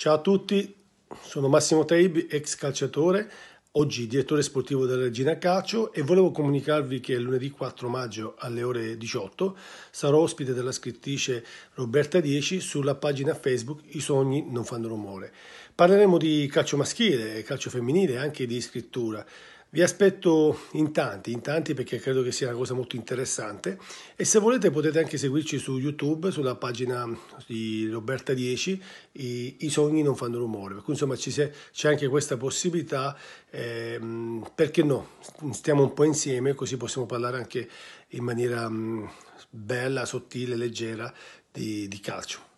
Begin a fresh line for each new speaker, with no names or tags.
Ciao a tutti, sono Massimo Taibi, ex calciatore, oggi direttore sportivo della Regina Calcio e volevo comunicarvi che lunedì 4 maggio alle ore 18 sarò ospite della scrittrice Roberta Dieci sulla pagina Facebook I sogni non fanno rumore. Parleremo di calcio maschile, calcio femminile e anche di scrittura. Vi aspetto in tanti, in tanti perché credo che sia una cosa molto interessante e se volete potete anche seguirci su YouTube, sulla pagina di Roberta 10, i, i sogni non fanno rumore, per cui insomma c'è, c'è anche questa possibilità, eh, perché no, stiamo un po' insieme così possiamo parlare anche in maniera mh, mm, bella, sottile, leggera di, di calcio.